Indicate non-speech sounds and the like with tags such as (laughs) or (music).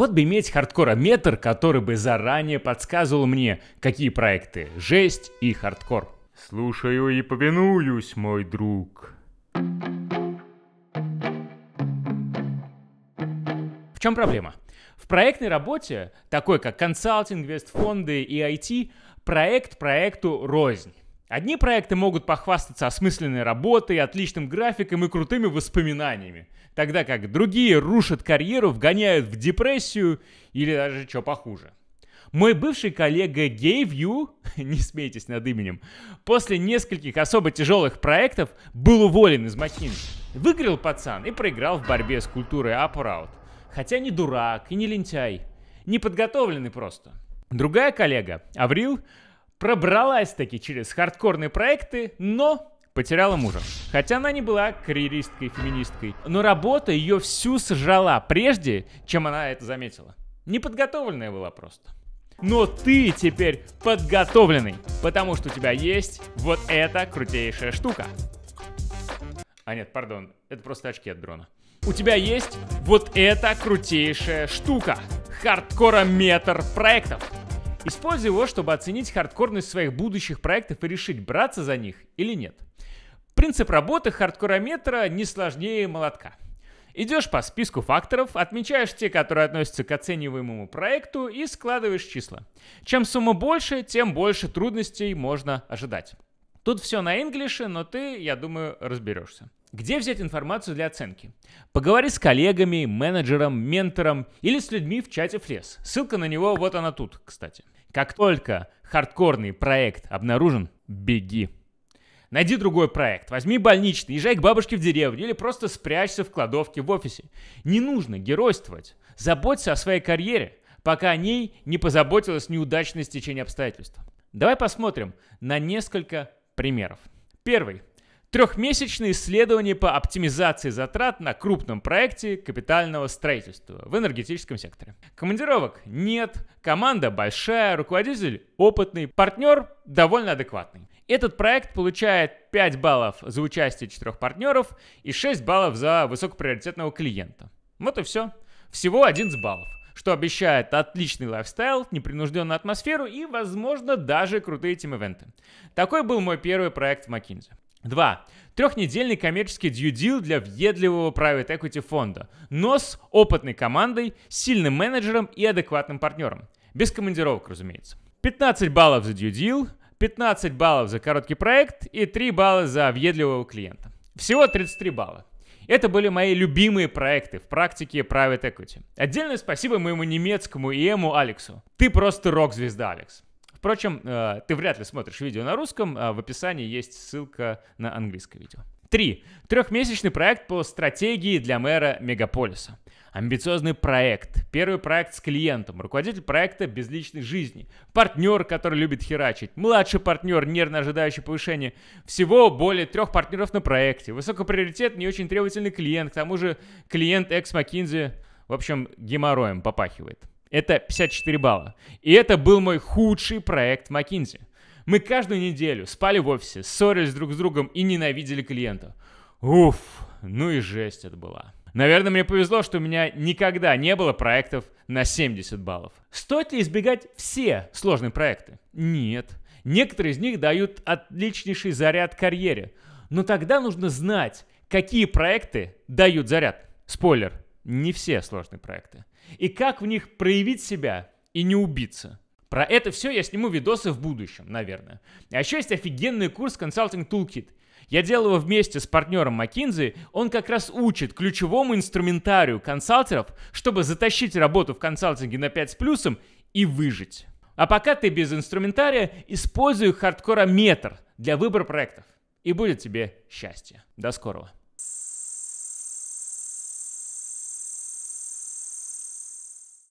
Вот бы иметь хардкорометр, который бы заранее подсказывал мне, какие проекты жесть и хардкор. Слушаю и повинуюсь, мой друг. В чем проблема? В проектной работе, такой как консалтинг, вестфонды и IT, проект проекту рознь. Одни проекты могут похвастаться осмысленной работой, отличным графиком и крутыми воспоминаниями, тогда как другие рушат карьеру, вгоняют в депрессию или даже что похуже. Мой бывший коллега Гейвью, (laughs) не смейтесь над именем, после нескольких особо тяжелых проектов был уволен из McKinsey. Выиграл пацан и проиграл в борьбе с культурой Аппараут. Хотя не дурак и не лентяй. не подготовленный просто. Другая коллега, Аврил, пробралась таки через хардкорные проекты, но потеряла мужа. Хотя она не была карьеристкой, феминисткой, но работа ее всю сжала, прежде чем она это заметила. Неподготовленная была просто. Но ты теперь подготовленный, потому что у тебя есть вот эта крутейшая штука. А нет, пардон, это просто очки от дрона. У тебя есть вот эта крутейшая штука. Хардкора метр проектов. Используй его, чтобы оценить хардкорность своих будущих проектов и решить, браться за них или нет. Принцип работы хардкорометра не сложнее молотка. Идешь по списку факторов, отмечаешь те, которые относятся к оцениваемому проекту и складываешь числа. Чем сумма больше, тем больше трудностей можно ожидать. Тут все на инглише, но ты, я думаю, разберешься. Где взять информацию для оценки? Поговори с коллегами, менеджером, ментором или с людьми в чате Флес. Ссылка на него вот она тут, кстати. Как только хардкорный проект обнаружен, беги. Найди другой проект, возьми больничный, езжай к бабушке в деревню или просто спрячься в кладовке в офисе. Не нужно геройствовать. Заботься о своей карьере, пока о ней не позаботилась неудачное стечение обстоятельств. Давай посмотрим на несколько примеров. Первый. Трехмесячные исследования по оптимизации затрат на крупном проекте капитального строительства в энергетическом секторе. Командировок нет, команда большая, руководитель опытный, партнер довольно адекватный. Этот проект получает 5 баллов за участие четырех партнеров и 6 баллов за высокоприоритетного клиента. Вот и все. Всего 11 баллов что обещает отличный лайфстайл, непринужденную атмосферу и, возможно, даже крутые тим-эвенты. Такой был мой первый проект в McKinsey. Два. Трехнедельный коммерческий дьюдил для въедливого private equity фонда, но с опытной командой, сильным менеджером и адекватным партнером. Без командировок, разумеется. 15 баллов за дьюдил, 15 баллов за короткий проект и 3 балла за въедливого клиента. Всего 33 балла. Это были мои любимые проекты в практике Private Equity. Отдельное спасибо моему немецкому ИМу Алексу. Ты просто рок-звезда, Алекс. Впрочем, э, ты вряд ли смотришь видео на русском, а в описании есть ссылка на английское видео. Три Трехмесячный проект по стратегии для мэра мегаполиса. Амбициозный проект, первый проект с клиентом, руководитель проекта без личной жизни, партнер, который любит херачить, младший партнер, нервно ожидающий повышения. Всего более трех партнеров на проекте, высокоприоритетный не очень требовательный клиент, к тому же клиент экс-Макинзи, в общем, геморроем попахивает. Это 54 балла. И это был мой худший проект в McKinsey. Мы каждую неделю спали в офисе, ссорились друг с другом и ненавидели клиента. Уф, ну и жесть это была. Наверное, мне повезло, что у меня никогда не было проектов на 70 баллов. Стоит ли избегать все сложные проекты? Нет. Некоторые из них дают отличнейший заряд карьере. Но тогда нужно знать, какие проекты дают заряд. Спойлер, не все сложные проекты. И как в них проявить себя и не убиться. Про это все я сниму видосы в будущем, наверное. А еще есть офигенный курс Consulting Toolkit. Я делал его вместе с партнером McKinsey. Он как раз учит ключевому инструментарию консалтеров, чтобы затащить работу в консалтинге на 5 с плюсом и выжить. А пока ты без инструментария, используй метр для выбора проектов. И будет тебе счастье. До скорого.